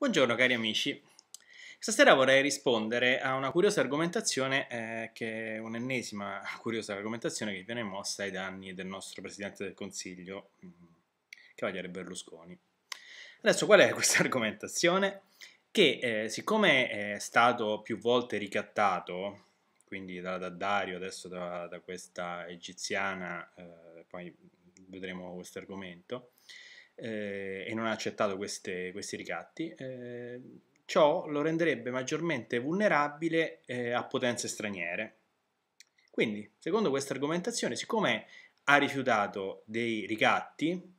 Buongiorno cari amici. Stasera vorrei rispondere a una curiosa argomentazione eh, che è un'ennesima curiosa argomentazione che viene mossa ai danni del nostro Presidente del Consiglio, mm, Cavaliere Berlusconi. Adesso qual è questa argomentazione? Che eh, siccome è stato più volte ricattato, quindi da, da Dario, adesso da, da questa egiziana, eh, poi vedremo questo argomento, eh, e non ha accettato queste, questi ricatti, eh, ciò lo renderebbe maggiormente vulnerabile eh, a potenze straniere. Quindi, secondo questa argomentazione, siccome ha rifiutato dei ricatti,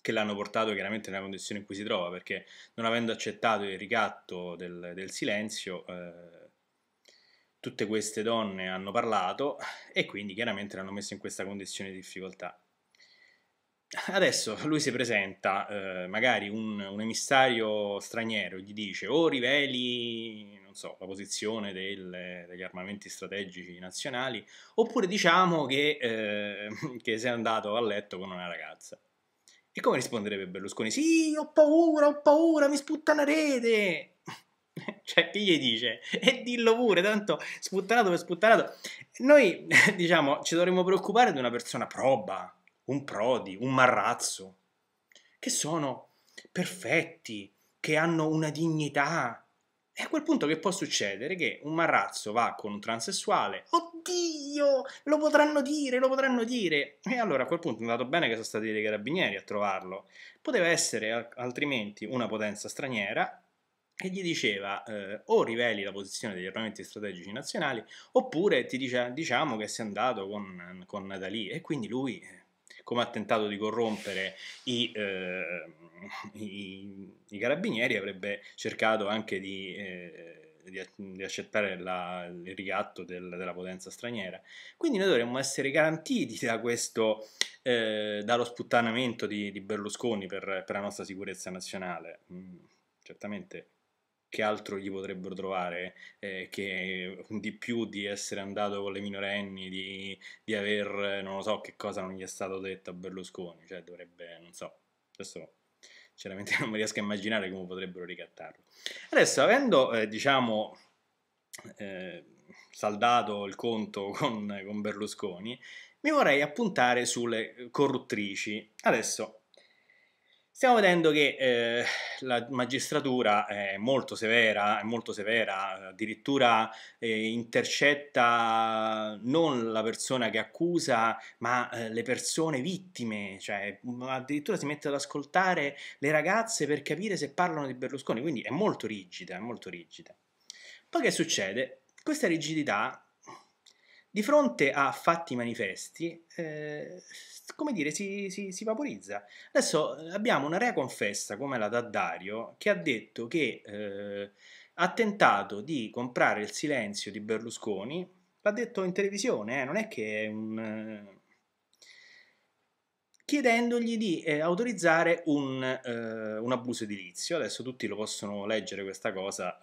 che l'hanno portato chiaramente nella condizione in cui si trova, perché non avendo accettato il ricatto del, del silenzio, eh, tutte queste donne hanno parlato e quindi chiaramente l'hanno messo in questa condizione di difficoltà. Adesso lui si presenta, eh, magari un, un, emissario straniero gli dice o oh, riveli, so, la posizione del, degli armamenti strategici nazionali, oppure diciamo che, eh, che sei andato a letto con una ragazza. E come risponderebbe Berlusconi? Sì, ho paura, ho paura, mi sputtanerete! cioè, chi gli dice? E dillo pure, tanto sputtanato per sputtanato. Noi, diciamo, ci dovremmo preoccupare di una persona proba, un Prodi, un Marrazzo, che sono perfetti, che hanno una dignità. E a quel punto che può succedere? Che un marrazzo va con un transessuale, oddio, lo potranno dire, lo potranno dire. E allora a quel punto è andato bene che sono stati dei carabinieri a trovarlo. Poteva essere altrimenti una potenza straniera che gli diceva eh, o riveli la posizione degli armamenti strategici nazionali oppure ti dice, diciamo che sei andato con, con Dalì e quindi lui eh, come ha tentato di corrompere i, eh, i, i carabinieri, avrebbe cercato anche di, eh, di, di accettare la, il ricatto del, della potenza straniera. Quindi noi dovremmo essere garantiti da questo, eh, dallo sputtanamento di, di Berlusconi per, per, la nostra sicurezza nazionale. Mm, certamente che altro gli potrebbero trovare eh, che di più di essere andato con le minorenni, di, di aver non lo so che cosa non gli è stato detto a Berlusconi, cioè dovrebbe, non so, adesso sinceramente non mi riesco a immaginare come potrebbero ricattarlo. Adesso avendo eh, diciamo eh, saldato il conto con, con Berlusconi, mi vorrei appuntare sulle corruttrici. Adesso Stiamo vedendo che eh, la magistratura è molto severa, è molto severa addirittura eh, intercetta non la persona che accusa, ma eh, le persone vittime, cioè mm, addirittura si mette ad ascoltare le ragazze per capire se parlano di Berlusconi, quindi è molto rigida, è molto rigida. Poi che succede? Questa rigidità di fronte a fatti manifesti eh, come dire, si, si, si, vaporizza. Adesso eh, abbiamo una rea confessa come la da Dario che ha detto che eh, ha tentato di comprare il silenzio di Berlusconi, l'ha detto in televisione, eh, non è che è un... Eh, chiedendogli di eh, autorizzare un, un, abuso edilizio. Adesso tutti lo possono leggere questa cosa,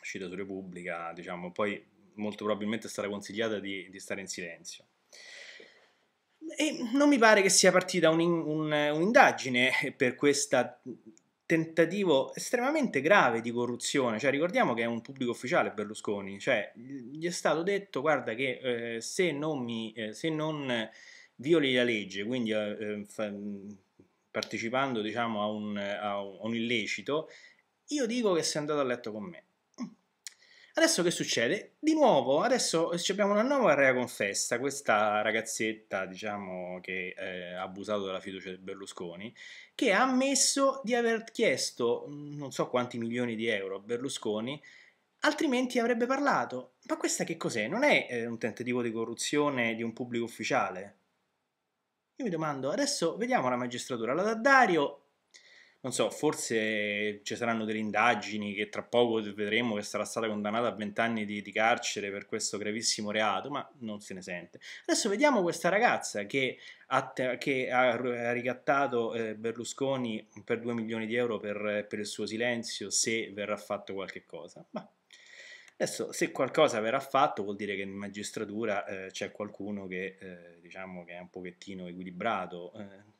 uscita su Repubblica, diciamo, poi molto probabilmente è stata consigliata di, di stare in silenzio e non mi pare che sia partita un, un, un'indagine eh, per questo tentativo estremamente grave di corruzione, cioè ricordiamo che è un pubblico ufficiale Berlusconi, cioè gli è stato detto guarda che eh, se, non mi, eh, se non violi la legge, quindi eh, ehm, fa, partecipando diciamo, a, un, a un illecito, io dico che sei andato a letto con me Adesso che succede? Di nuovo, adesso abbiamo una nuova rea confessa, questa ragazzetta, diciamo, che eh, ha abusato della fiducia di Berlusconi, che ha ammesso di aver chiesto mm, non so quanti milioni di euro a Berlusconi, altrimenti avrebbe parlato. Ma questa che cos'è? Non è eh, un tentativo di corruzione di un pubblico ufficiale? Io mi domando, adesso vediamo la magistratura, la Dario non so, forse ci saranno delle indagini che tra poco vedremo che sarà stata condannata a 20 anni di, di carcere per questo gravissimo reato, ma non se ne sente. Adesso vediamo questa ragazza che ha, che ha ricattato eh, Berlusconi per 2 milioni di euro per, per il suo silenzio se verrà fatto qualche cosa. Ma Adesso, se qualcosa verrà fatto, vuol dire che in magistratura eh, c'è qualcuno che, eh, diciamo che, è un pochettino equilibrato. Eh,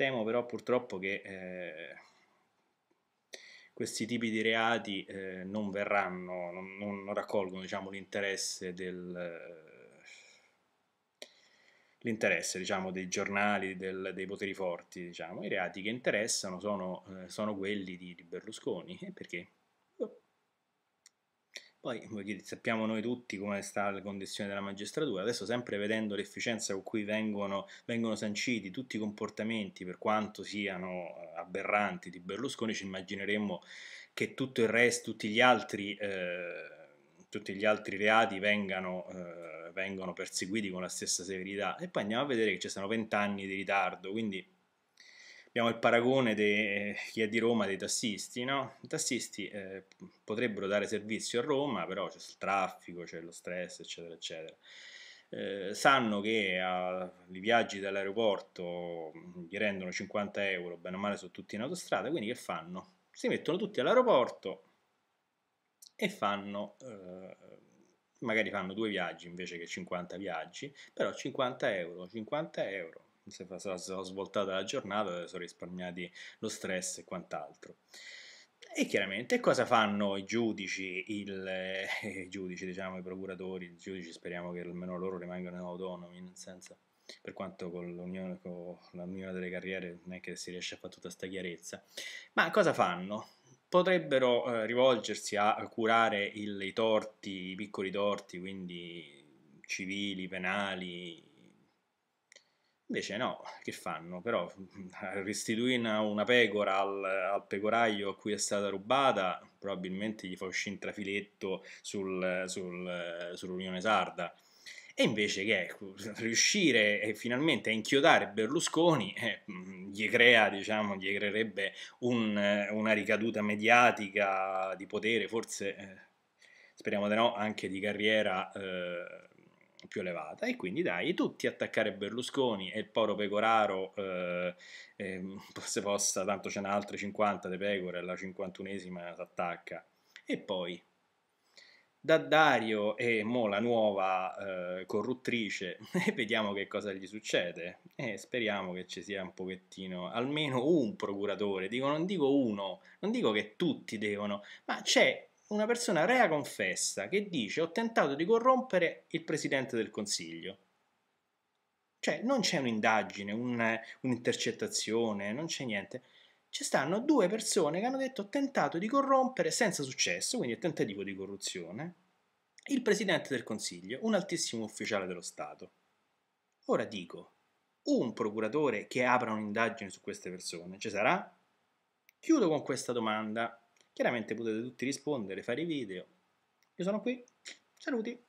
Temo però purtroppo che eh, questi tipi di reati eh, non verranno, non, non raccolgono diciamo, l'interesse, del, l'interesse diciamo, dei giornali, del, dei poteri forti, diciamo. i reati che interessano sono, eh, sono quelli di, di Berlusconi, eh, perché poi, dire, sappiamo noi tutti come sta la condizione della magistratura, adesso sempre vedendo l'efficienza con cui vengono, vengono, sanciti tutti i comportamenti, per quanto siano eh, aberranti, di Berlusconi, ci immagineremmo che tutto il resto, tutti gli altri... Eh, tutti gli altri reati vengano, eh, vengono perseguiti con la stessa severità e poi andiamo a vedere che ci sono vent'anni di ritardo, quindi abbiamo il paragone di chi è di Roma dei tassisti, no? I tassisti eh, potrebbero dare servizio a Roma, però c'è il traffico, c'è lo stress, eccetera, eccetera. Eh, sanno che i viaggi dall'aeroporto gli rendono 50 euro, bene o male sono tutti in autostrada, quindi che fanno? Si mettono tutti all'aeroporto e fanno... Eh, magari fanno due viaggi invece che 50 viaggi, però 50 euro, 50 euro, se ho svoltato la giornata, sono risparmiati lo stress e quant'altro. E chiaramente cosa fanno i giudici, il, eh, i giudici, diciamo i procuratori, i giudici speriamo che almeno loro rimangano autonomi, nel senso, per quanto con l'unione, con l'unione delle carriere non è che si riesce a fare tutta questa chiarezza, ma cosa fanno? Potrebbero eh, rivolgersi a curare il, i torti, i piccoli torti, quindi civili, penali, Invece no, che fanno? Però restituiscono una pecora al, al, pecoraio a cui è stata rubata, probabilmente gli fa uscire un trafiletto sul, sul, sull'Unione Sarda. E invece che ecco, riuscire finalmente a inchiodare Berlusconi eh, gli crea, diciamo, gli creerebbe un, una ricaduta mediatica di potere, forse eh, speriamo di no, anche di carriera eh, più elevata e quindi dai tutti attaccare Berlusconi e il poro pecoraro eh, eh, se possa tanto ce n'ha altre 50 di pecore la 51esima si attacca e poi da Dario e mo la nuova eh, corruttrice e vediamo che cosa gli succede e speriamo che ci sia un pochettino almeno un procuratore dico non dico uno non dico che tutti devono ma c'è una persona rea confessa che dice ho tentato di corrompere il presidente del consiglio. Cioè non c'è un'indagine, un, un'intercettazione, non c'è niente. Ci stanno due persone che hanno detto ho tentato di corrompere senza successo, quindi è tentativo di corruzione, il presidente del consiglio, un altissimo ufficiale dello Stato. Ora dico, un procuratore che apra un'indagine su queste persone ci sarà? Chiudo con questa domanda Chiaramente potete tutti rispondere, fare i video. Io sono qui, saluti!